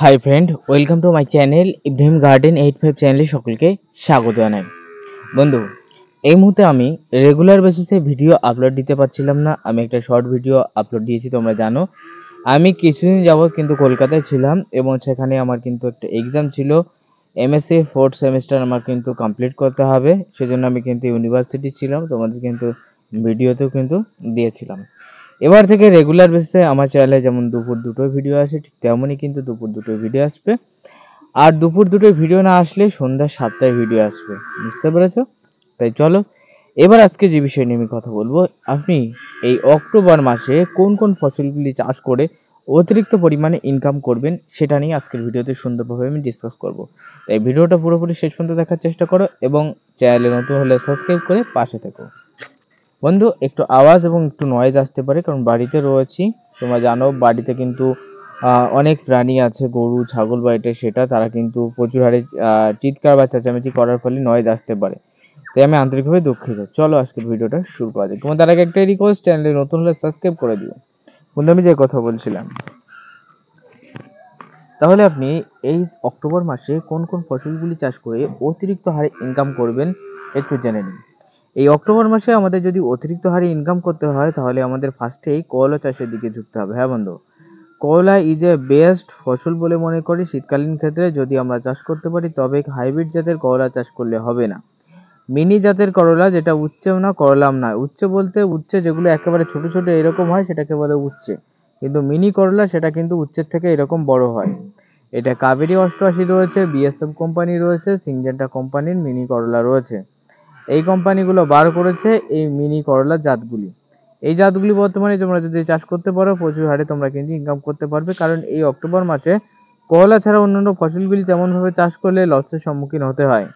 high friend welcome to my channel Ibrahim garden eight five চ্যানেলে সকলকে স্বাগত জানাই বন্ধু এই মুহূর্তে আমি রেগুলার বেসিসে ভিডিও আপলোড দিতে পারছিলাম না আমি একটা শর্ট ভিডিও আপলোড দিয়েছি তোমরা জানো আমি কিছুদিন যাব কিন্তু কলকাতায় ছিলাম এবং সেখানে আমার কিন্তু একটা এক্সাম ছিল এমএসসি ফোর্থ সেমিস্টার আমার কিন্তু কমপ্লিট করতে হবে সেজন্য আমি কিন্তু ইউনিভার্সিটি ছিলাম তোমাদের কিন্তু ভিডিওতেও কিন্তু দিয়েছিলাম এবার থেকে রেগুলার বেসে আমার চ্যানেলে যেমন দুপুর দুটো ভিডিও আসে ঠিক তেমনই কিন্তু দুপুর দুটো ভিডিও আসবে আর দুপুর দুটো ভিডিও না আসলে সন্ধ্যা সাতটায় ভিডিও আসবে বুঝতে পেরেছ তাই চলো এবার আজকে যে বিষয় নিয়ে আমি কথা বলবো আপনি এই অক্টোবর মাসে কোন কোন ফসলগুলি চাষ করে অতিরিক্ত পরিমাণে ইনকাম করবেন সেটা নিয়ে আজকের ভিডিওতে সুন্দরভাবে আমি ডিসকাস করব তাই ভিডিওটা পুরোপুরি শেষ পর্যন্ত দেখার চেষ্টা করো এবং চ্যানেলে নতুন হলে সাবস্ক্রাইব করে পাশে থেকো বন্ধু একটু আওয়াজ এবং একটু নয়েজ আসতে পারে কারণ বাড়িতে রয়েছি তোমরা জানো বাড়িতে কিন্তু অনেক প্রাণী আছে গরু ছাগল বা এটা সেটা তারা কিন্তু প্রচুর হারে চিৎকার বা চেঁচামেচি করার ফলে নয়েজ আসতে পারে তাই আমি আন্তরিকভাবে দুঃখিত চলো আজকে ভিডিওটা শুরু করা যায় তোমার তার আগে একটা রিকোয়েস্ট চ্যানেলে নতুন হলে সাবস্ক্রাইব করে দিও বন্ধু আমি যে কথা বলছিলাম তাহলে আপনি এই অক্টোবর মাসে কোন কোন ফসলগুলি চাষ করে অতিরিক্ত হারে ইনকাম করবেন একটু জেনে নিন এই অক্টোবর মাসে আমাদের যদি অতিরিক্ত হারে ইনকাম করতে হয় তাহলে আমাদের ফার্স্টেই করলা চাষের দিকে ঝুঁকতে হবে হ্যাঁ বন্ধু করলা ইজ এ বেস্ট ফসল বলে মনে করি শীতকালীন ক্ষেত্রে যদি আমরা চাষ করতে পারি তবে হাইব্রিড জাতের করলা চাষ করলে হবে না মিনি জাতের করলা যেটা উচ্চেও না করলাম না উচ্চ বলতে উচ্চে যেগুলো একেবারে ছোট ছোট এরকম হয় সেটাকে বলে উচ্চে কিন্তু মিনি করলা সেটা কিন্তু উচ্চের থেকে এরকম বড় হয় এটা কাবেরি অষ্টআশি রয়েছে বিএসএফ কোম্পানি রয়েছে সিনজেন্টা কোম্পানির মিনি করলা রয়েছে এই কোম্পানিগুলো বার করেছে এই মিনি করলা জাতগুলি এই জাতগুলি বর্তমানে তোমরা যদি চাষ করতে পারো প্রচুর হারে তোমরা কিন্তু ইনকাম করতে পারবে কারণ এই অক্টোবর মাসে করলা ছাড়া অন্যান্য ফসলগুলি তেমনভাবে চাষ করলে লসের সম্মুখীন হতে হয়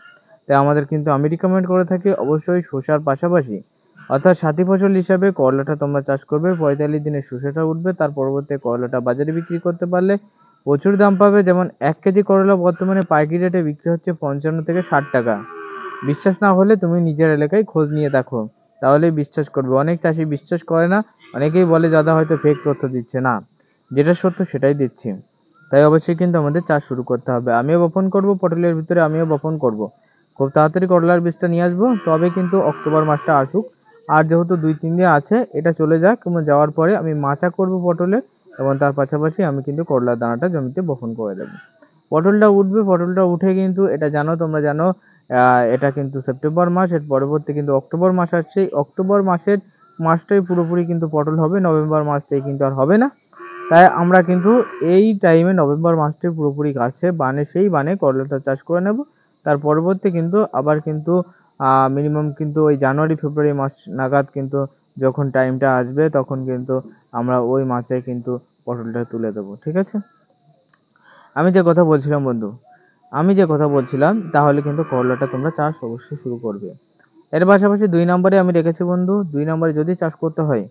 তাই আমাদের কিন্তু আমি রিকমেন্ড করে থাকি অবশ্যই শসার পাশাপাশি অর্থাৎ সাথী ফসল হিসাবে করলাটা তোমরা চাষ করবে পঁয়তাল্লিশ দিনে শসাটা উঠবে তার পরবর্তী করলাটা বাজারে বিক্রি করতে পারলে প্রচুর দাম পাবে যেমন এক কেজি করলা বর্তমানে পাইকারি রেটে বিক্রি হচ্ছে পঞ্চান্ন থেকে ষাট টাকা বিশ্বাস না হলে তুমি নিজের এলাকায় খোঁজ নিয়ে দেখো তাহলে বিশ্বাস করবে অনেক চাষি বিশ্বাস করে না অনেকেই বলে দাদা হয়তো ফেক তথ্য দিচ্ছে না যেটা সত্য সেটাই দিচ্ছি তাই অবশ্যই কিন্তু আমাদের চাষ শুরু করতে হবে আমিও বপন করব পটলের ভিতরে আমিও বপন করব খুব তাড়াতাড়ি করলার বীজটা নিয়ে আসবো তবে কিন্তু অক্টোবর মাসটা আসুক আর যেহেতু দুই তিন দিন আছে এটা চলে যাক এবং যাওয়ার পরে আমি মাচা করব পটলের এবং তার পাশাপাশি আমি কিন্তু করলার দানাটা জমিতে বপন করে দেবো পটলটা উঠবে পটলটা উঠে কিন্তু এটা জানো তোমরা জানো এটা কিন্তু সেপ্টেম্বর মাস এর পরবর্তী কিন্তু অক্টোবর মাস আসছে অক্টোবর মাসের মাসটাই পুরোপুরি কিন্তু পটল হবে নভেম্বর মাস থেকে কিন্তু আর হবে না তাই আমরা কিন্তু এই টাইমে নভেম্বর মাসটি পুরোপুরি গাছে বানে সেই বানে করলাটা চাষ করে নেব তার পরবর্তী কিন্তু আবার কিন্তু মিনিমাম কিন্তু ওই জানুয়ারি ফেব্রুয়ারি মাস নাগাদ কিন্তু যখন টাইমটা আসবে তখন কিন্তু আমরা ওই মাছে কিন্তু পটলটা তুলে দেবো ঠিক আছে আমি যে কথা বলছিলাম বন্ধু আমি যে কথা বলছিলাম তাহলে কিন্তু করলাটা তোমরা চাষ অবশ্যই শুরু করবে এর পাশাপাশি দুই নম্বরে আমি রেখেছি বন্ধু দুই নম্বরে যদি চাষ করতে হয়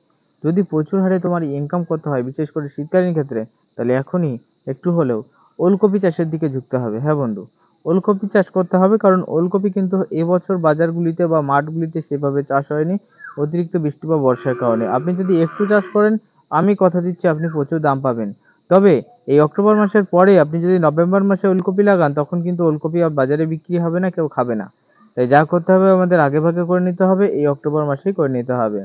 যদি প্রচুর হারে তোমার ইনকাম করতে হয় বিশেষ করে শীতকালীন ক্ষেত্রে তাহলে এখনই একটু হলেও ওলকপি চাষের দিকে ঝুঁকতে হবে হ্যাঁ বন্ধু ওলকপি চাষ করতে হবে কারণ ওলকপি কিন্তু এবছর বাজারগুলিতে বা মাঠগুলিতে সেভাবে চাষ হয়নি অতিরিক্ত বৃষ্টি বা বর্ষার কারণে আপনি যদি একটু চাষ করেন আমি কথা দিচ্ছি আপনি প্রচুর দাম পাবেন তবে এই অক্টোবর মাসের পরে আপনি যদি নভেম্বর মাসে ওলকপি লাগান তখন কিন্তু ওলকপি আর বাজারে বিক্রি হবে না কেউ খাবে না তাই যা করতে হবে আমাদের আগে ভাগে করে নিতে হবে এই অক্টোবর মাসেই করে নিতে হবে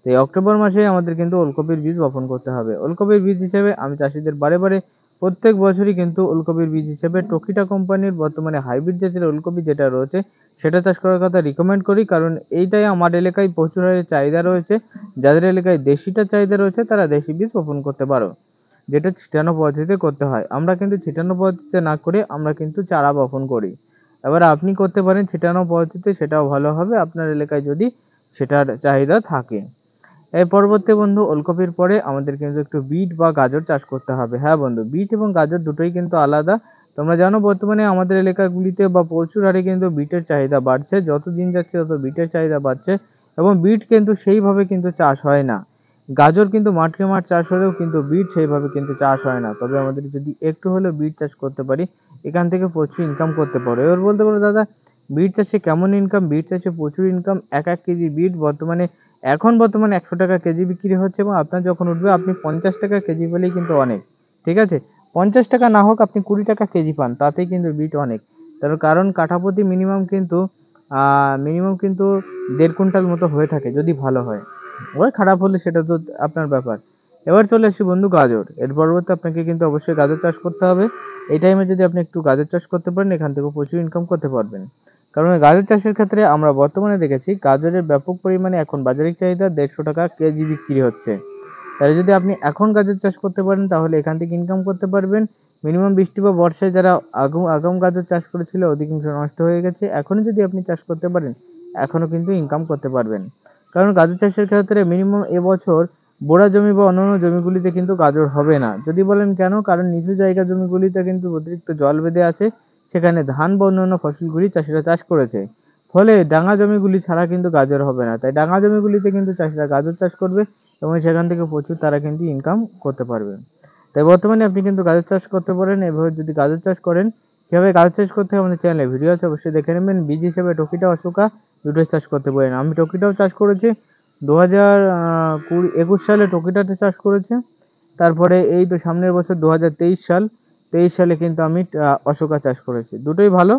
তো এই অক্টোবর মাসে আমাদের কিন্তু ওলকপির বীজ বপন করতে হবে ওলকপির বীজ হিসেবে আমি চাষিদের বারে বারে প্রত্যেক বছরই কিন্তু ওলকপির বীজ হিসেবে টকিটা কোম্পানির বর্তমানে হাইব্রিড জাতের ওলকপি যেটা রয়েছে সেটা চাষ করার কথা রিকমেন্ড করি কারণ এইটাই আমার এলাকায় প্রচুর হারে চাহিদা রয়েছে যাদের এলাকায় দেশিটা চাহিদা রয়েছে তারা দেশি বীজ বপন করতে পারো যেটা ছিটানো পদ্ধতিতে করতে হয় আমরা কিন্তু ছিটানো পদ্ধতিতে না করে আমরা কিন্তু চারা বপন করি এবার আপনি করতে পারেন ছিটানো পদ্ধতিতে সেটাও ভালো হবে আপনার এলাকায় যদি সেটার চাহিদা থাকে এর পরবর্তী বন্ধু ওলকপির পরে আমাদের কিন্তু একটু বিট বা গাজর চাষ করতে হবে হ্যাঁ বন্ধু বিট এবং গাজর দুটোই কিন্তু আলাদা তোমরা জানো বর্তমানে আমাদের এলাকাগুলিতে বা প্রচুর হারে কিন্তু বিটের চাহিদা বাড়ছে যত দিন যাচ্ছে তত বিটের চাহিদা বাড়ছে এবং বিট কিন্তু সেইভাবে কিন্তু চাষ হয় না গাজর কিন্তু মাঠকে মাঠ চাষ হলেও কিন্তু বিট সেইভাবে কিন্তু চাষ হয় না তবে আমাদের যদি একটু হলেও বিট চাষ করতে পারি এখান থেকে প্রচুর ইনকাম করতে পারো এবার বলতে পারো দাদা বিট চাষে কেমন ইনকাম বিট চাষে প্রচুর ইনকাম এক এক কেজি বিট বর্তমানে এখন বর্তমানে একশো টাকা কেজি বিক্রি হচ্ছে এবং আপনার যখন উঠবে আপনি পঞ্চাশ টাকা কেজি পেলেই কিন্তু অনেক ঠিক আছে পঞ্চাশ টাকা না হোক আপনি কুড়ি টাকা কেজি পান তাতেই কিন্তু বিট অনেক তার কারণ কাঠাপতি মিনিমাম কিন্তু মিনিমাম কিন্তু দেড় কুইন্টাল মতো হয়ে থাকে যদি ভালো হয় ওরা খারাপ হলে সেটা তো আপনার ব্যাপার এবার চলে আসি বন্ধু গাজর এর পরবর্তী আপনাকে কিন্তু অবশ্যই গাজর চাষ করতে হবে এই টাইমে যদি আপনি একটু গাজর চাষ করতে পারেন এখান থেকে প্রচুর ইনকাম করতে পারবেন কারণ গাজর চাষের ক্ষেত্রে আমরা বর্তমানে দেখেছি গাজরের ব্যাপক পরিমাণে এখন বাজারের চাহিদা দেড়শো টাকা কেজি বিক্রি হচ্ছে তাহলে যদি আপনি এখন গাজর চাষ করতে পারেন তাহলে এখান থেকে ইনকাম করতে পারবেন মিনিমাম বৃষ্টি বা বর্ষায় যারা আগম আগাম গাজর চাষ করেছিল অধিকাংশ নষ্ট হয়ে গেছে এখনও যদি আপনি চাষ করতে পারেন এখনও কিন্তু ইনকাম করতে পারবেন কারণ গাজর চাষের ক্ষেত্রে মিনিমাম এবছর বোড়া জমি বা অন্যান্য জমিগুলিতে কিন্তু গাজর হবে না যদি বলেন কেন কারণ নিচু জায়গা জমিগুলিতে কিন্তু অতিরিক্ত জল বেঁধে আছে সেখানে ধান বা অন্যান্য ফসলগুলি চাষিরা চাষ করেছে ফলে ডাঙা জমিগুলি ছাড়া কিন্তু গাজর হবে না তাই ডাঙা জমিগুলিতে কিন্তু চাষিরা গাজর চাষ করবে এবং সেখান থেকে প্রচুর তারা কিন্তু ইনকাম করতে পারবে তাই বর্তমানে আপনি কিন্তু গাজর চাষ করতে পারেন এভাবে যদি গাজর চাষ করেন কীভাবে গাজর চাষ করতে হয় আমাদের চ্যানেলে ভিডিও আছে অবশ্যই দেখে নেবেন বীজ হিসেবে টকিটা অশোকা দুটোই চাষ করতে পারেন আমি টকিটাও চাষ করেছি দু হাজার কুড়ি একুশ সালে টকিটাতে চাষ করেছি তারপরে এই তো সামনের বছর দু হাজার তেইশ সাল তেইশ সালে কিন্তু আমি অশোকা চাষ করেছি দুটোই ভালো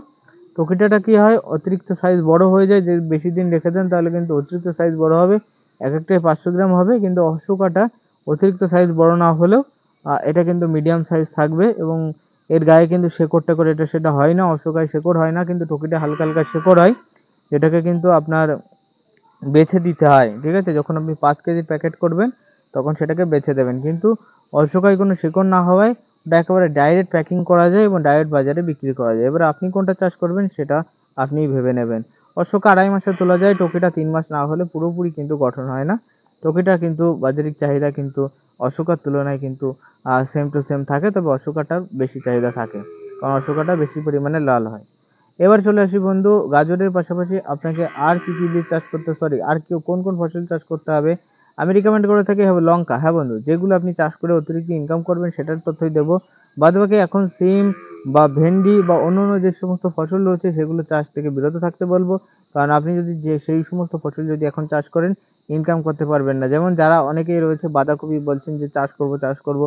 টকিটাটা কী হয় অতিরিক্ত সাইজ বড় হয়ে যায় যে বেশি দিন রেখে দেন তাহলে কিন্তু অতিরিক্ত সাইজ বড় হবে এক একটাই পাঁচশো গ্রাম হবে কিন্তু অশোকাটা অতিরিক্ত সাইজ বড় না হলেও এটা কিন্তু মিডিয়াম সাইজ থাকবে এবং এর গায়ে কিন্তু শেকড়টা করে এটা সেটা হয় না অশোকায় শেকড় হয় না কিন্তু টকিটা হালকা হালকা শেকড় হয় এটাকে কিন্তু আপনার বেছে দিতে হয় ঠিক আছে যখন আপনি পাঁচ কেজি প্যাকেট করবেন তখন সেটাকে বেছে দেবেন কিন্তু অশোকায় কোনো শিকড় না হওয়ায় ওটা একেবারে ডাইরেক্ট প্যাকিং করা যায় এবং ডাইরেক্ট বাজারে বিক্রি করা যায় এবার আপনি কোনটা চাষ করবেন সেটা আপনি ভেবে নেবেন অশোকা আড়াই মাসে তোলা যায় টোকিটা তিন মাস না হলে পুরোপুরি কিন্তু গঠন হয় না টোকিটা কিন্তু বাজারিক চাহিদা কিন্তু অশোকার তুলনায় কিন্তু সেম টু সেম থাকে তবে অশোকাটার বেশি চাহিদা থাকে কারণ অশোকাটা বেশি পরিমাণে লাল হয় এবার চলে আসি বন্ধু গাজরের পাশাপাশি আপনাকে আর কী কী বীজ চাষ করতে সরি আর কেউ কোন কোন ফসল চাষ করতে হবে আমি রিকমেন্ড করে থাকি হবে হ্যাঁ লঙ্কা হ্যাঁ বন্ধু যেগুলো আপনি চাষ করে অতিরিক্ত ইনকাম করবেন সেটার তথ্যই দেবো বাদবাকি এখন সিম বা ভেন্ডি বা অন্য অন্য যে সমস্ত ফসল রয়েছে সেগুলো চাষ থেকে বিরত থাকতে বলবো কারণ আপনি যদি যে সেই সমস্ত ফসল যদি এখন চাষ করেন ইনকাম করতে পারবেন না যেমন যারা অনেকেই রয়েছে বাঁধাকপি বলছেন যে চাষ করব চাষ করব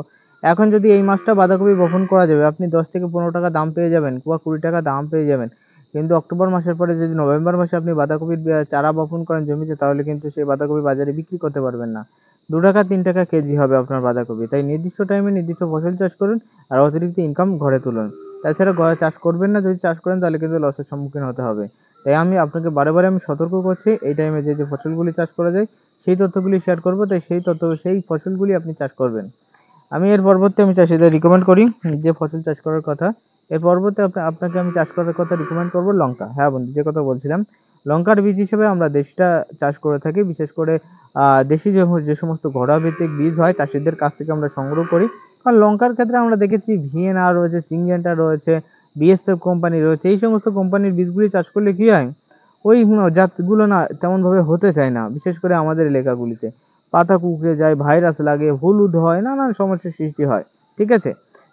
এখন যদি এই মাসটা বাঁধাকপি বপন করা যাবে আপনি দশ থেকে পনেরো টাকা দাম পেয়ে যাবেন বা কুড়ি টাকা দাম পেয়ে যাবেন কিন্তু অক্টোবর মাসের পরে যদি নভেম্বর মাসে আপনি বাঁধাকপির চারা বপন করেন জমিতে তাহলে কিন্তু সেই বাঁধাকপি বাজারে বিক্রি করতে পারবেন না দু টাকা তিন টাকা কেজি হবে আপনার বাঁধাকপি তাই নির্দিষ্ট টাইমে নির্দিষ্ট ফসল চাষ করুন আর অতিরিক্ত ইনকাম ঘরে তুলুন তাছাড়া ঘরে চাষ করবেন না যদি চাষ করেন তাহলে কিন্তু লসের সম্মুখীন হতে হবে তাই আমি আপনাকে বারে আমি সতর্ক করছি এই টাইমে যে যে ফসলগুলি চাষ করা যায় সেই তথ্যগুলি শেয়ার করব তাই সেই তথ্য সেই ফসলগুলি আপনি চাষ করবেন আমি এর পরবর্তী আমি চাষিদের রিকমেন্ড করি যে ফসল চাষ করার কথা এর পরবর্তী আপনাকে আমি চাষ করার কথা রিকমেন্ড করব লঙ্কা হ্যাঁ বন্ধু যে কথা বলছিলাম লঙ্কার বীজ হিসেবে আমরা দেশিটা চাষ করে থাকি বিশেষ করে দেশি যে সমস্ত ঘরোয়া ভিত্তিক বীজ হয় চাষিদের কাছ থেকে আমরা সংগ্রহ করি কারণ লঙ্কার ক্ষেত্রে আমরা দেখেছি ভিএনআর রয়েছে সিঙ্গেন্টা রয়েছে বিএসএফ কোম্পানি রয়েছে এই সমস্ত কোম্পানির বীজগুলি চাষ করলে কী হয় ওই জাতগুলো না তেমনভাবে হতে চায় না বিশেষ করে আমাদের এলাকাগুলিতে পাতা কুঁকড়ে যায় ভাইরাস লাগে হলুদ হয় নানান সমস্যার সৃষ্টি হয় ঠিক আছে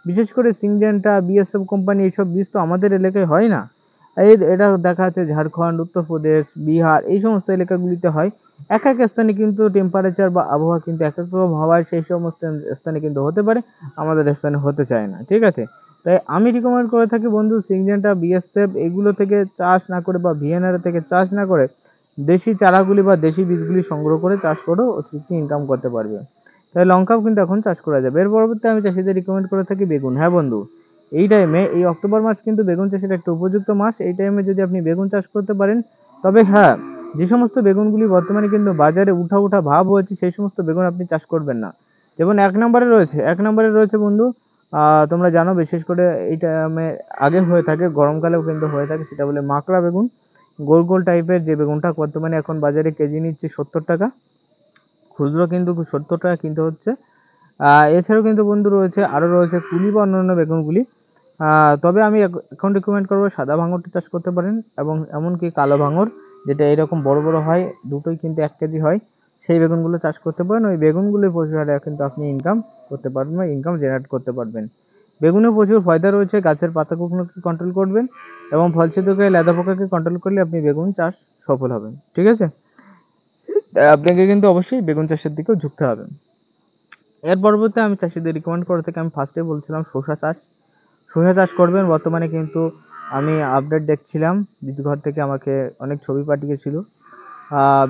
বিশেষ করে সিংজেন্টা বিএসএফ কোম্পানি এইসব বীজ তো আমাদের এলাকায় হয় না এর এটা দেখা যাচ্ছে ঝাড়খণ্ড উত্তরপ্রদেশ বিহার এই সমস্ত এলাকাগুলিতে হয় এক এক স্থানে কিন্তু টেম্পারেচার বা আবহাওয়া কিন্তু এক এক রকম হওয়ায় সেই সমস্ত স্থানে কিন্তু হতে পারে আমাদের স্থানে হতে চায় না ঠিক আছে তাই আমি রিকমেন্ড করে থাকি বন্ধু সিংজেন্টা বিএসএফ এগুলো থেকে চাষ না করে বা ভিএনআর থেকে চাষ না করে দেশি চারাগুলি বা দেশি বীজগুলি সংগ্রহ করে চাষ করো অতিরিক্ত ইনকাম করতে পারবে তাই লঙ্কাও কিন্তু এখন চাষ করা যাবে এর পরবর্তী আমি চাষিদের রিকমেন্ড করে থাকি বেগুন হ্যাঁ বন্ধু এই টাইমে এই অক্টোবর মাস কিন্তু বেগুন চাষের একটা উপযুক্ত মাস এই টাইমে যদি আপনি বেগুন চাষ করতে পারেন তবে হ্যাঁ যে সমস্ত বেগুনগুলি বর্তমানে কিন্তু বাজারে উঠা উঠা ভাব হয়েছে সেই সমস্ত বেগুন আপনি চাষ করবেন না যেমন এক নম্বরে রয়েছে এক নম্বরে রয়েছে বন্ধু তোমরা জানো বিশেষ করে এই টাইমে আগে হয়ে থাকে গরমকালেও কিন্তু হয়ে থাকে সেটা বলে মাকড়া বেগুন গোল গোল টাইপের যে বেগুনটা বর্তমানে এখন বাজারে কেজি নিচ্ছে সত্তর টাকা খুচরো কিন্তু সত্তর টাকা কিনতে হচ্ছে এছাড়াও কিন্তু বন্ধু রয়েছে আরও রয়েছে কুলি বা অন্যান্য বেগুনগুলি তবে আমি এখন রিকমেন্ড করবো সাদা ভাঙরটি চাষ করতে পারেন এবং এমনকি কালো ভাঙর যেটা এরকম বড় বড় হয় দুটোই কিন্তু এক কেজি হয় সেই বেগুনগুলো চাষ করতে পারেন ওই বেগুনগুলোই প্রচুর হারে কিন্তু আপনি ইনকাম করতে পারবেন বা ইনকাম জেনারেট করতে পারবেন বেগুনে প্রচুর ফায়দা রয়েছে গাছের পাতা কুকনোকে কন্ট্রোল করবেন এবং ফলছিদুকে লেদা পোকাকে কন্ট্রোল করলে আপনি বেগুন চাষ সফল হবেন ঠিক আছে আপনাকে কিন্তু অবশ্যই বেগুন চাষের দিকেও ঝুঁকতে হবে এর পরবর্তী আমি চাষিদের রিকমেন্ড করে থেকে আমি ফার্স্টে বলছিলাম শসা চাষ শসা চাষ করবেন বর্তমানে কিন্তু আমি আপডেট দেখছিলাম বীজঘর থেকে আমাকে অনেক ছবি পাঠিয়েছিল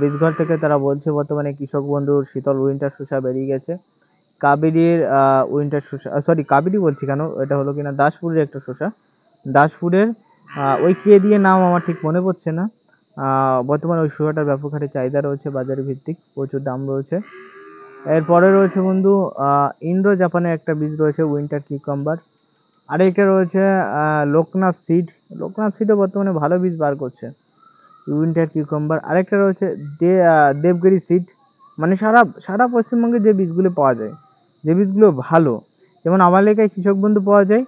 বীজঘর থেকে তারা বলছে বর্তমানে কৃষক বন্ধুর শীতল উইন্টার শসা বেরিয়ে গেছে কাবেরির উইন্টার শসা সরি কাবেরি বলছি কেন এটা হলো কিনা দাসপুরের একটা শসা দাসপুরের ওই কে দিয়ে নাম আমার ঠিক মনে পড়ছে না বর্তমানে ওই শোয়াটার ব্যাপক হারে চাহিদা রয়েছে বাজারে ভিত্তিক প্রচুর দাম রয়েছে এরপরে রয়েছে বন্ধু ইন্ডো জাপানের একটা বীজ রয়েছে উইন্টার কিউকাম্বার আরেকটা রয়েছে লোকনাথ সিড লোকনাথ সিডও বর্তমানে ভালো বীজ বার করছে উইন্টার কিউকাম্বার আরেকটা রয়েছে দে দেবগিরি সিড মানে সারা সারা পশ্চিমবঙ্গে যে বীজগুলো পাওয়া যায় যে বীজগুলো ভালো যেমন আমার এলাকায় কৃষক বন্ধু পাওয়া যায়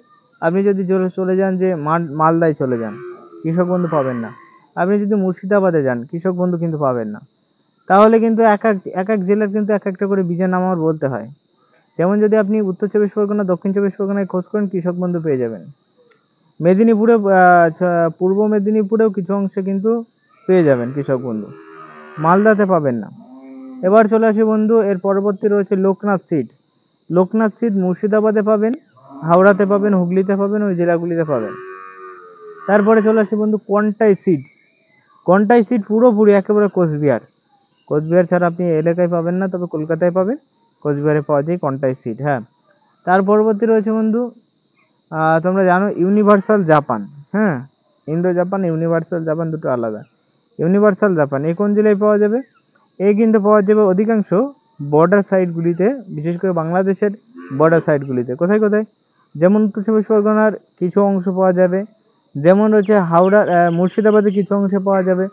আপনি যদি চলে যান যে মালদায় চলে যান কৃষক বন্ধু পাবেন না আপনি যদি মুর্শিদাবাদে যান কৃষক বন্ধু কিন্তু পাবেন না তাহলে কিন্তু এক এক এক জেলার কিন্তু এক একটা করে বীজের নাম আমার বলতে হয় যেমন যদি আপনি উত্তর চব্বিশ পরগনা দক্ষিণ চব্বিশ পরগনায় খোঁজ করেন কৃষক বন্ধু পেয়ে যাবেন মেদিনীপুরে পূর্ব মেদিনীপুরেও কিছু অংশে কিন্তু পেয়ে যাবেন কৃষক বন্ধু মালদাতে পাবেন না এবার চলে আসি বন্ধু এর পরবর্তী রয়েছে লোকনাথ সিট লোকনাথ সিট মুর্শিদাবাদে পাবেন হাওড়াতে পাবেন হুগলিতে পাবেন ওই জেলাগুলিতে পাবেন তারপরে চলে আসি বন্ধু কোয়ান্টাই সিট কোনটাই সিট পুরোপুরি একেবারে কোচবিহার কোচবিহার ছাড়া আপনি এলাকায় পাবেন না তবে কলকাতায় পাবেন কোচবিহারে পাওয়া যায় কোনটাই সিট হ্যাঁ তার পরবর্তী রয়েছে বন্ধু তোমরা জানো ইউনিভার্সাল জাপান হ্যাঁ ইন্দো জাপান ইউনিভার্সাল জাপান দুটো আলাদা ইউনিভার্সাল জাপান এই কোন জেলায় পাওয়া যাবে এই কিন্তু পাওয়া যাবে অধিকাংশ বর্ডার সাইডগুলিতে বিশেষ করে বাংলাদেশের বর্ডার সাইডগুলিতে কোথায় কোথায় যেমন উত্তর চব্বিশ পরগনার কিছু অংশ পাওয়া যাবে যেমন রয়েছে হাওড়া মুর্শিদাবাদে কিছু অংশে পাওয়া যাবে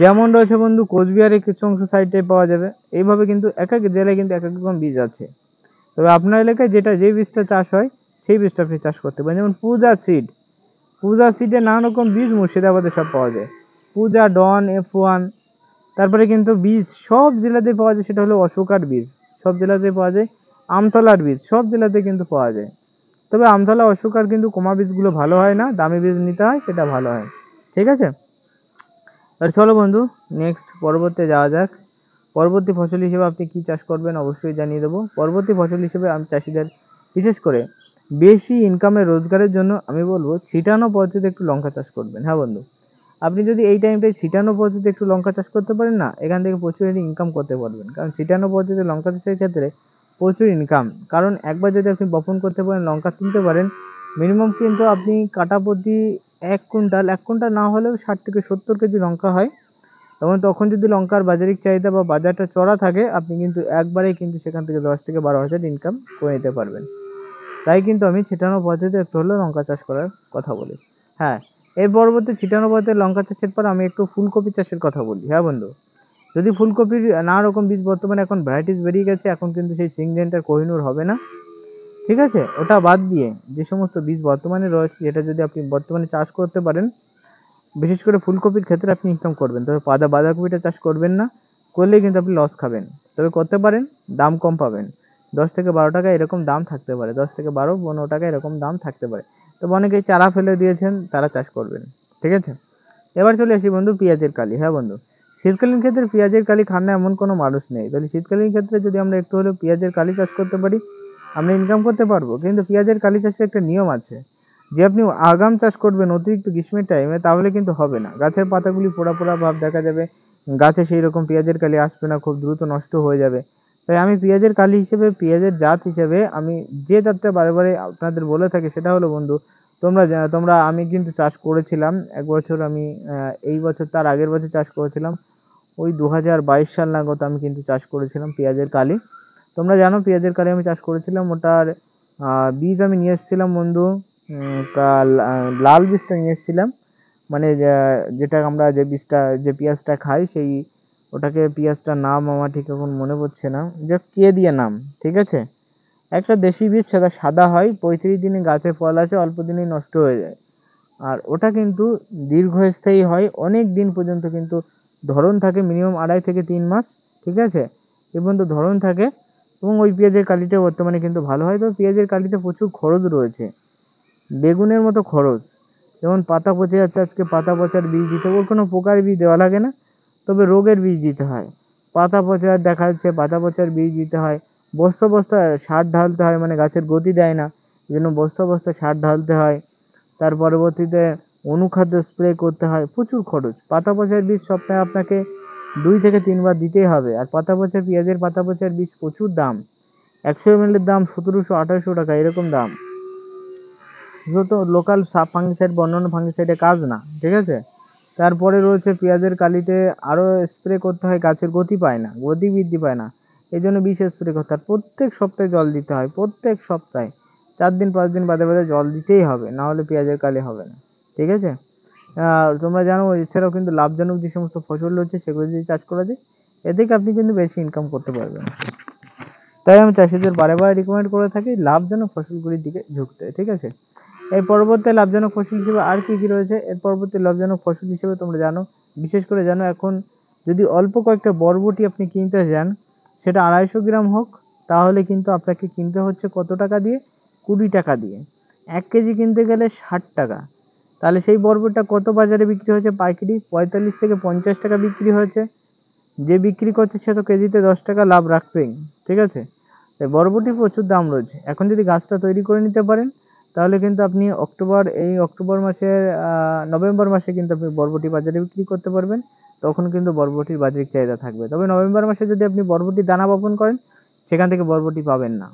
যেমন রয়েছে বন্ধু কোচবিহারে কিছু অংশ সাইডে পাওয়া যাবে এইভাবে কিন্তু এক এক জেলায় কিন্তু এক এক রকম বীজ আছে তবে আপনার এলাকায় যেটা যে বীজটা চাষ হয় সেই বীজটা আপনি চাষ করতে পারেন যেমন পূজা সিড পূজা সিডে নানা রকম বীজ মুর্শিদাবাদে সব পাওয়া যায় পূজা ডন এফ ওয়ান তারপরে কিন্তু বীজ সব জেলাতে পাওয়া যায় সেটা হলো অশোকার বীজ সব জেলাতে পাওয়া যায় আমতলার বীজ সব জেলাতে কিন্তু পাওয়া যায় তবে আমতলা আর কিন্তু কমা বীজগুলো ভালো হয় না দামি বীজ নিতে হয় সেটা ভালো হয় ঠিক আছে আর চলো বন্ধু নেক্সট পরবর্তীতে যাওয়া যাক পরবর্তী ফসল হিসেবে আপনি কি চাষ করবেন অবশ্যই জানিয়ে দেবো পরবর্তী ফসল হিসেবে আমি চাষিদের বিশেষ করে বেশি ইনকামের রোজগারের জন্য আমি বলবো ছিটানো পদ্ধতিতে একটু লঙ্কা চাষ করবেন হ্যাঁ বন্ধু আপনি যদি এই টাইমটায় ছিটানো পদ্ধতিতে একটু লঙ্কা চাষ করতে পারেন না এখান থেকে প্রচুর ইনকাম করতে পারবেন কারণ ছিটানো পদ্ধতিতে লঙ্কা চাষের ক্ষেত্রে প্রচুর ইনকাম কারণ একবার যদি আপনি বপন করতে পারেন লঙ্কা তুলতে পারেন মিনিমাম কিন্তু আপনি কাটা প্রতি এক কুইন্টাল এক কুইন্টাল না হলেও ষাট থেকে সত্তর কেজি লঙ্কা হয় তখন তখন যদি লঙ্কার বাজারিক চাহিদা বা বাজারটা চড়া থাকে আপনি কিন্তু একবারেই কিন্তু সেখান থেকে দশ থেকে বারো হাজার ইনকাম করে নিতে পারবেন তাই কিন্তু আমি ছিটানো পদ্ধতি একটু হলেও লঙ্কা চাষ করার কথা বলি হ্যাঁ এর পরবর্তী ছিটানো পদ্ধতি লঙ্কা চাষের পর আমি একটু ফুলকপি চাষের কথা বলি হ্যাঁ বন্ধু যদি ফুলকপির নানা রকম বীজ বর্তমানে এখন ভ্যারাইটিস বেরিয়ে গেছে এখন কিন্তু সেই সিংজেনটার কোহিনুর হবে না ঠিক আছে ওটা বাদ দিয়ে যে সমস্ত বীজ বর্তমানে রয়েছে যেটা যদি আপনি বর্তমানে চাষ করতে পারেন বিশেষ করে ফুলকপির ক্ষেত্রে আপনি ইনকাম করবেন তবে পাদা বাঁধাকপিটা চাষ করবেন না করলে কিন্তু আপনি লস খাবেন তবে করতে পারেন দাম কম পাবেন দশ থেকে বারো টাকা এরকম দাম থাকতে পারে দশ থেকে বারো পনেরো টাকা এরকম দাম থাকতে পারে তবে অনেকেই চারা ফেলে দিয়েছেন তারা চাষ করবেন ঠিক আছে এবার চলে আসি বন্ধু পেঁয়াজের কালি হ্যাঁ বন্ধু শীতকালীন ক্ষেত্রে পেঁয়াজের কালি খান না এমন কোনো মানুষ নেই তাহলে শীতকালীন ক্ষেত্রে যদি আমরা একটু হলেও পেঁয়াজের কালি চাষ করতে পারি আমরা ইনকাম করতে পারবো কিন্তু পেঁয়াজের কালি চাষের একটা নিয়ম আছে যে আপনি আগাম চাষ করবেন অতিরিক্ত গ্রীষ্মের টাইমে তাহলে কিন্তু হবে না গাছের পাতাগুলি পোড়া পোড়া ভাব দেখা যাবে গাছে সেই রকম পেঁয়াজের কালি আসবে না খুব দ্রুত নষ্ট হয়ে যাবে তাই আমি পেঁয়াজের কালি হিসেবে পেঁয়াজের জাত হিসেবে আমি যে জাতটা বারেবারে আপনাদের বলে থাকি সেটা হলো বন্ধু তোমরা তোমরা আমি কিন্তু চাষ করেছিলাম এক বছর আমি এই বছর তার আগের বছর চাষ করেছিলাম ওই দু বাইশ সাল নাগাদ আমি কিন্তু চাষ করেছিলাম পেঁয়াজের কালি তোমরা জানো পেঁয়াজের কালি আমি চাষ করেছিলাম ওটার বীজ আমি নিয়ে এসেছিলাম বন্ধু লাল বীজটা নিয়ে এসেছিলাম মানে যেটা আমরা যে বীজটা যে পেঁয়াজটা খাই সেই ওটাকে পেঁয়াজটার নাম আমার ঠিক এখন মনে পড়ছে না যে কে দিয়ে নাম ঠিক আছে একটা দেশি বীজ সেটা সাদা হয় পঁয়ত্রিশ দিনে গাছে ফল আছে অল্প দিনেই নষ্ট হয়ে যায় আর ওটা কিন্তু দীর্ঘস্থায়ী হয় অনেক দিন পর্যন্ত কিন্তু ধরন থাকে মিনিমাম আড়াই থেকে তিন মাস ঠিক আছে এ পর্যন্ত ধরন থাকে এবং ওই পেঁয়াজের কালিটা বর্তমানে কিন্তু ভালো হয় তবে পেঁয়াজের কালিতে প্রচুর খরচ রয়েছে বেগুনের মতো খরচ যেমন পাতা পচে যাচ্ছে আজকে পাতা পচার বীজ দিতে ওর কোনো প্রকার বীজ দেওয়া লাগে না তবে রোগের বীজ দিতে হয় পাতা পচার দেখা যাচ্ছে পাতা পচার বীজ দিতে হয় বস্তা বস্তা সার ঢালতে হয় মানে গাছের গতি দেয় না এই জন্য বস্তা বস্তা সার ঢালতে হয় তার পরবর্তীতে অনুখাদ্য স্প্রে করতে হয় প্রচুর খরচ পাতা পচার বীজ সপ্তাহে আপনাকে দুই থেকে তিনবার দিতেই হবে আর পাতা পচা পেঁয়াজের পাতা পচার বীজ প্রচুর দাম একশো এমএলের দাম সতেরোশো আঠারোশো টাকা এরকম দাম যত লোকাল সাপ ফাঙ্গিসাইড বা অন্যান্য ফাঙ্গিসাইডে কাজ না ঠিক আছে তারপরে রয়েছে পেঁয়াজের কালিতে আরও স্প্রে করতে হয় গাছের গতি পায় না গতি বৃদ্ধি পায় না এই জন্য বিষ স্প্রে করতে হয় প্রত্যেক সপ্তাহে জল দিতে হয় প্রত্যেক সপ্তাহে চার দিন পাঁচ দিন বাদে বাদে জল দিতেই হবে না হলে পেঁয়াজের কালি হবে না ঠিক আছে তোমরা জানো এছাড়াও কিন্তু লাভজনক যে সমস্ত ফসল রয়েছে সেগুলো যদি চাষ করা যায় এ থেকে আপনি কিন্তু বেশি ইনকাম করতে পারবেন তাই আমি চাষিদের বারে বারে রিকমেন্ড করে থাকি লাভজনক ফসলগুলির দিকে ঝুঁকতে ঠিক আছে এর পরবর্তী লাভজনক ফসল হিসেবে আর কি কি রয়েছে এর পরবর্তী লাভজনক ফসল হিসেবে তোমরা জানো বিশেষ করে জানো এখন যদি অল্প কয়েকটা বরবটি আপনি কিনতে যান সেটা আড়াইশো গ্রাম হোক তাহলে কিন্তু আপনাকে কিনতে হচ্ছে কত টাকা দিয়ে কুড়ি টাকা দিয়ে এক কেজি কিনতে গেলে ষাট টাকা তাহলে সেই বরবটিটা কত বাজারে বিক্রি হয়েছে পাইকারি পঁয়তাল্লিশ থেকে পঞ্চাশ টাকা বিক্রি হয়েছে যে বিক্রি করছে সে তো কেজিতে দশ টাকা লাভ রাখবেই ঠিক আছে তাই প্রচুর দাম রয়েছে এখন যদি গাছটা তৈরি করে নিতে পারেন তাহলে কিন্তু আপনি অক্টোবর এই অক্টোবর মাসের নভেম্বর মাসে কিন্তু আপনি বরবটি বাজারে বিক্রি করতে পারবেন তখন কিন্তু বরবটির বাজারিক চাহিদা থাকবে তবে নভেম্বর মাসে যদি আপনি বরবটি দানা বপন করেন সেখান থেকে বরবটি পাবেন না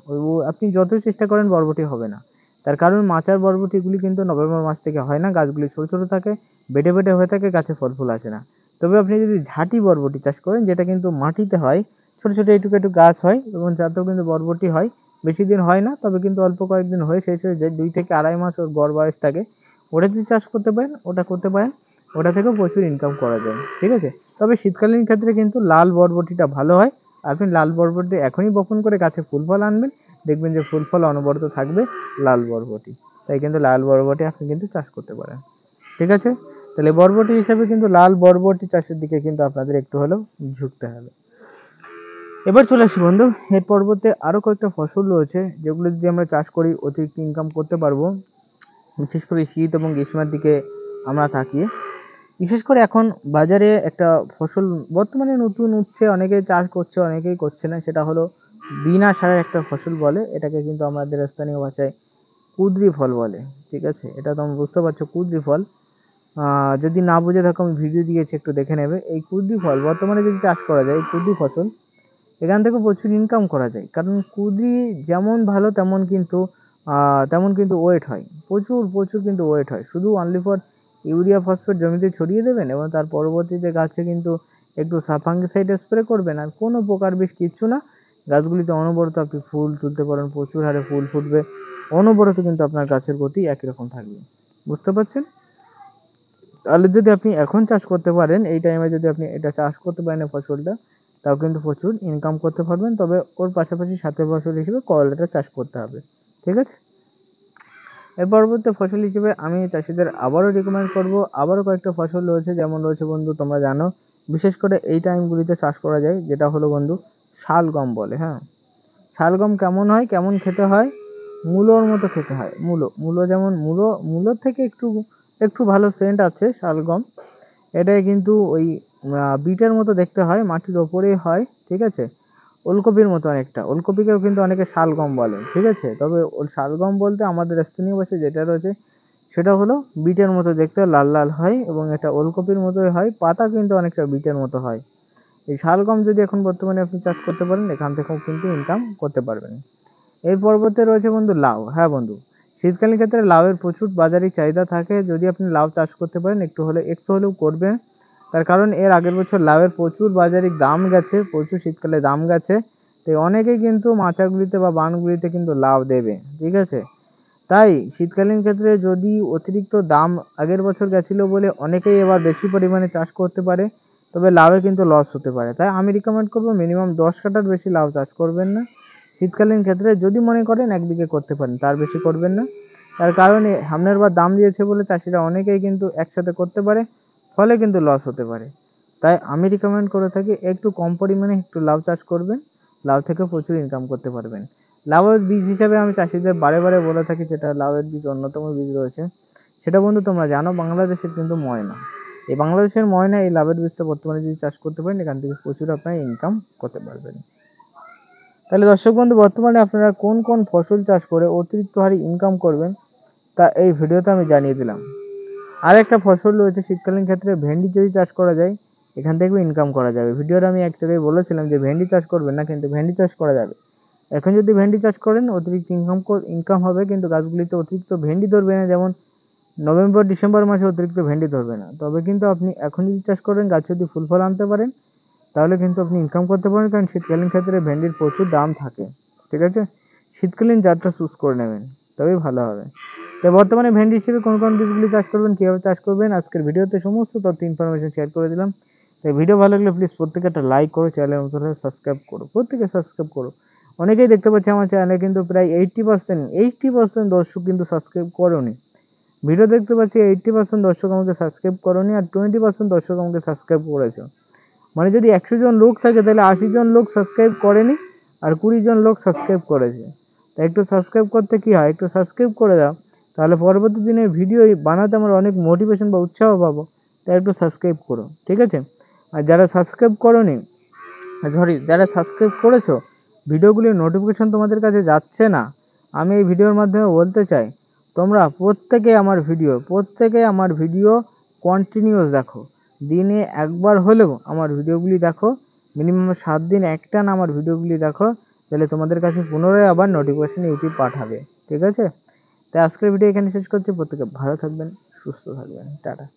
আপনি যতই চেষ্টা করেন বরবটি হবে না তার কারণ মাচার বরবটিগুলি কিন্তু নভেম্বর মাস থেকে হয় না গাছগুলি ছোটো ছোটো থাকে বেঁটে বেটে হয়ে থাকে গাছে ফল ফুল আসে না তবে আপনি যদি ঝাঁটি বরবটি চাষ করেন যেটা কিন্তু মাটিতে হয় ছোটো ছোটো এটুকু একটু গাছ হয় এবং যাতেও কিন্তু বরবটি হয় বেশি দিন হয় না তবে কিন্তু অল্প কয়েকদিন হয়ে শেষ হয়ে যায় দুই থেকে আড়াই মাস ওর গড় বয়স থাকে ওটা যদি চাষ করতে পারেন ওটা করতে পারেন ওটা থেকেও প্রচুর ইনকাম করা যায় ঠিক আছে তবে শীতকালীন ক্ষেত্রে কিন্তু লাল বরবটিটা ভালো হয় আপনি লাল বরবটি এখনই বপন করে গাছে ফুল ফল আনবেন দেখবেন যে ফুল ফল অনবরত থাকবে লাল বরবটি তাই কিন্তু লাল বরবটি আপনি কিন্তু চাষ করতে পারেন ঠিক আছে তাহলে বরবটি হিসাবে কিন্তু লাল বরবটি চাষের দিকে কিন্তু আপনাদের একটু হলেও ঝুঁকতে হবে এবার চলে আসি বন্ধু এর পর্বতে আরও কয়েকটা ফসল রয়েছে যেগুলো যদি আমরা চাষ করি অতিরিক্ত ইনকাম করতে পারবো বিশেষ করে শীত এবং গ্রীষ্মের দিকে আমরা থাকি বিশেষ করে এখন বাজারে একটা ফসল বর্তমানে নতুন উঠছে অনেকে চাষ করছে অনেকেই করছে না সেটা হলো বিনা সারের একটা ফসল বলে এটাকে কিন্তু আমাদের স্থানীয় ভাষায় কুদরি ফল বলে ঠিক আছে এটা তোমরা বুঝতে পারছো কুদরি ফল যদি না বুঝে থাকো আমি ভিডিও দিয়েছি একটু দেখে নেবে এই কুদরি ফল বর্তমানে যদি চাষ করা যায় এই কুদরি ফসল এখান থেকে প্রচুর ইনকাম করা যায় কারণ কুদরি যেমন ভালো তেমন কিন্তু তেমন কিন্তু ওয়েট হয় প্রচুর প্রচুর কিন্তু ওয়েট হয় শুধু অনলি ফর ইউরিয়া ফসফেট জমিতে ছড়িয়ে দেবেন এবং তার পরবর্তীতে গাছে কিন্তু একটু সাফাঙ্গি সাইডে স্প্রে করবেন আর কোনো প্রকার বিষ কিচ্ছু না গাছগুলিতে অনবরত আপনি ফুল তুলতে পারেন প্রচুর হারে ফুল ফুটবে অনবরত কিন্তু আপনার গাছের গতি একই রকম থাকবে বুঝতে পারছেন তাহলে যদি আপনি এখন চাষ করতে পারেন এই টাইমে যদি আপনি এটা চাষ করতে পারেন ফসলটা তাও কিন্তু প্রচুর ইনকাম করতে পারবেন তবে ওর পাশাপাশি সাথে ফসল হিসেবে করলাটা চাষ করতে হবে ঠিক আছে এর পরবর্তী ফসল হিসেবে আমি চাষিদের আবারও রেকমেন্ড করব আবারও কয়েকটা ফসল রয়েছে যেমন রয়েছে বন্ধু তোমরা জানো বিশেষ করে এই টাইমগুলিতে চাষ করা যায় যেটা হলো বন্ধু শালগম বলে হ্যাঁ শালগম কেমন হয় কেমন খেতে হয় মূলোর মতো খেতে হয় মূলো মূলো যেমন মূলো মূলোর থেকে একটু একটু ভালো সেন্ট আছে শালগম এটাই কিন্তু ওই বিটের মতো দেখতে হয় মাটির ওপরেই হয় ঠিক আছে ওলকপির মতো অনেকটা ওলকপিকেও কিন্তু অনেকে শালগম বলে ঠিক আছে তবে শালগম বলতে আমাদের স্থানীয় ভাষায় যেটা রয়েছে সেটা হলো বিটের মতো দেখতে লাল লাল হয় এবং এটা ওলকপির মতোই হয় পাতা কিন্তু অনেকটা বিটের মতো হয় এই শালগম যদি এখন বর্তমানে আপনি চাষ করতে পারেন এখান থেকেও কিন্তু ইনকাম করতে পারবেন এই পর্বতে রয়েছে বন্ধু লাউ হ্যাঁ বন্ধু শীতকালীন ক্ষেত্রে লাউয়ের প্রচুর বাজারে চাহিদা থাকে যদি আপনি লাউ চাষ করতে পারেন একটু হলে একটু হলেও করবেন তার কারণ এর আগের বছর লাউয়ের প্রচুর বাজারে দাম গেছে প্রচুর শীতকালে দাম গেছে তাই অনেকেই কিন্তু মাচাগুলিতে বা বানগুলিতে কিন্তু লাভ দেবে ঠিক আছে তাই শীতকালীন ক্ষেত্রে যদি অতিরিক্ত দাম আগের বছর গেছিলো বলে অনেকেই এবার বেশি পরিমাণে চাষ করতে পারে তবে লাভে কিন্তু লস হতে পারে তাই আমি রিকমেন্ড করবো মিনিমাম দশ কাটার বেশি লাউ চাষ করবেন না শীতকালীন ক্ষেত্রে যদি মনে করেন এক বিঘে করতে পারেন তার বেশি করবেন না তার কারণে সামনের বা দাম দিয়েছে বলে চাষিরা অনেকেই কিন্তু একসাথে করতে পারে ফলে কিন্তু লস হতে পারে তাই আমি রিকমেন্ড করে থাকি একটু কম পরিমাণে একটু লাউ চাষ করবেন লাভ থেকে প্রচুর ইনকাম করতে পারবেন লাভের বীজ হিসাবে আমি চাষিদের বারে বারে বলে থাকি যেটা লাউয়ের বীজ অন্যতম বীজ রয়েছে সেটা বন্ধু তোমরা জানো বাংলাদেশের কিন্তু ময়না এই বাংলাদেশের ময়না এই লাভের বীজটা বর্তমানে যদি চাষ করতে পারেন এখান থেকে প্রচুর আপনারা ইনকাম করতে পারবেন তাহলে দর্শক বন্ধু বর্তমানে আপনারা কোন কোন ফসল চাষ করে অতিরিক্ত হারে ইনকাম করবেন তা এই ভিডিওতে আমি জানিয়ে দিলাম আর একটা ফসল রয়েছে শীতকালীন ক্ষেত্রে ভেন্ডি যদি চাষ করা যায় এখান থেকেও ইনকাম করা যাবে ভিডিওর আমি এক জায়গায় বলেছিলাম যে ভেন্ডি চাষ করবেন না কিন্তু ভেন্ডি চাষ করা যাবে এখন যদি ভেন্ডি চাষ করেন অতিরিক্ত ইনকাম ইনকাম হবে কিন্তু গাছগুলিতে অতিরিক্ত ভেন্ডি ধরবে না যেমন নভেম্বর ডিসেম্বর মাসে অতিরিক্ত ভেন্ডি ধরবে না তবে কিন্তু আপনি এখন যদি চাষ করেন গাছ যদি ফুল ফল আনতে পারেন তাহলে কিন্তু আপনি ইনকাম করতে পারেন কারণ শীতকালীন ক্ষেত্রে ভেন্ডির প্রচুর দাম থাকে ঠিক আছে শীতকালীন জাতটা চুজ করে নেবেন তবেই ভালো হবে তো বর্তমানে ভেন্ডি হিসেবে কোন কোন বীজগুলি চাষ করবেন কীভাবে চাষ করবেন আজকের ভিডিওতে সমস্ত তথ্য ইনফরমেশন শেয়ার করে দিলাম তাই ভিডিও ভালো লাগলে প্লিজ প্রত্যেকে একটা লাইক করো চ্যানেলের মতো সাবস্ক্রাইব করো প্রত্যেকে সাবস্ক্রাইব করো অনেকেই দেখতে পাচ্ছি আমার চ্যানেলে কিন্তু প্রায় এইটটি পার্সেন্ট এইটটি পার্সেন্ট দর্শক কিন্তু সাবস্ক্রাইব করেনি ভিডিও দেখতে পাচ্ছি এইটটি পার্সেন্ট দর্শক আমাকে সাবস্ক্রাইব করেনি আর টোয়েন্টি পার্সেন্ট দর্শক আমাকে সাবস্ক্রাইব করেছে মানে যদি একশো জন লোক থাকে তাহলে আশি জন লোক সাবস্ক্রাইব করেনি আর কুড়ি জন লোক সাবস্ক্রাইব করেছে তাই একটু সাবস্ক্রাইব করতে কী হয় একটু সাবস্ক্রাইব করে দাও তাহলে পরবর্তী দিনে ভিডিও বানাতে আমার অনেক মোটিভেশন বা উৎসাহ পাবো তাই একটু সাবস্ক্রাইব করো ঠিক আছে আর যারা সাবস্ক্রাইব করনি সরি যারা সাবস্ক্রাইব করেছো ভিডিওগুলির নোটিফিকেশান তোমাদের কাছে যাচ্ছে না আমি এই ভিডিওর মাধ্যমে বলতে চাই তোমরা প্রত্যেকে আমার ভিডিও প্রত্যেকে আমার ভিডিও কন্টিনিউয়াস দেখো দিনে একবার হলেও আমার ভিডিওগুলি দেখো মিনিমাম সাত দিন একটা না আমার ভিডিওগুলি দেখো তাহলে তোমাদের কাছে পুনরায় আবার নোটিফিকেশান ইউটিউব পাঠাবে ঠিক আছে তাই আজকের ভিডিও এখানে শেষ করছি প্রত্যেকে ভালো থাকবেন সুস্থ থাকবেন টাটা